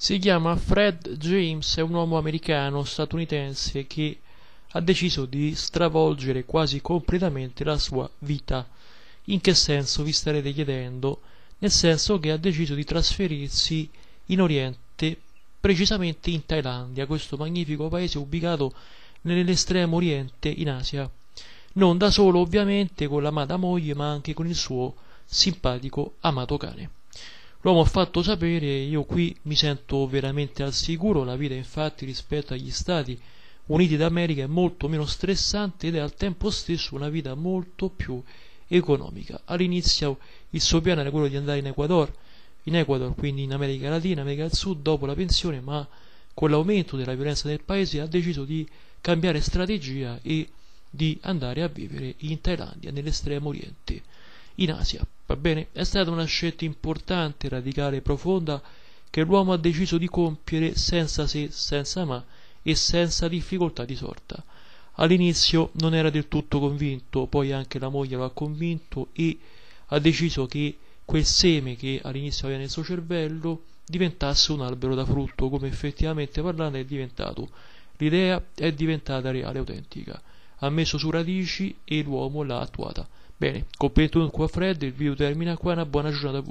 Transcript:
Si chiama Fred James, è un uomo americano statunitense che ha deciso di stravolgere quasi completamente la sua vita. In che senso vi starete chiedendo? Nel senso che ha deciso di trasferirsi in Oriente, precisamente in Thailandia, questo magnifico paese ubicato nell'estremo oriente in Asia. Non da solo ovviamente con l'amata moglie, ma anche con il suo simpatico amato cane. L'uomo ha fatto sapere io qui mi sento veramente al sicuro, la vita infatti rispetto agli Stati Uniti d'America è molto meno stressante ed è al tempo stesso una vita molto più economica. All'inizio il suo piano era quello di andare in Ecuador, in Ecuador, quindi in America Latina, America del Sud, dopo la pensione, ma con l'aumento della violenza del paese ha deciso di cambiare strategia e di andare a vivere in Thailandia, nell'estremo oriente in Asia. Va bene? È stata una scelta importante, radicale, e profonda che l'uomo ha deciso di compiere senza se, senza ma e senza difficoltà di sorta. All'inizio non era del tutto convinto, poi anche la moglie lo ha convinto e ha deciso che quel seme che all'inizio aveva nel suo cervello diventasse un albero da frutto, come effettivamente parlando è diventato. L'idea è diventata reale, e autentica ha messo su radici e l'uomo l'ha attuata. Bene, commento qua Fred, il video termina qua, una buona giornata a voi.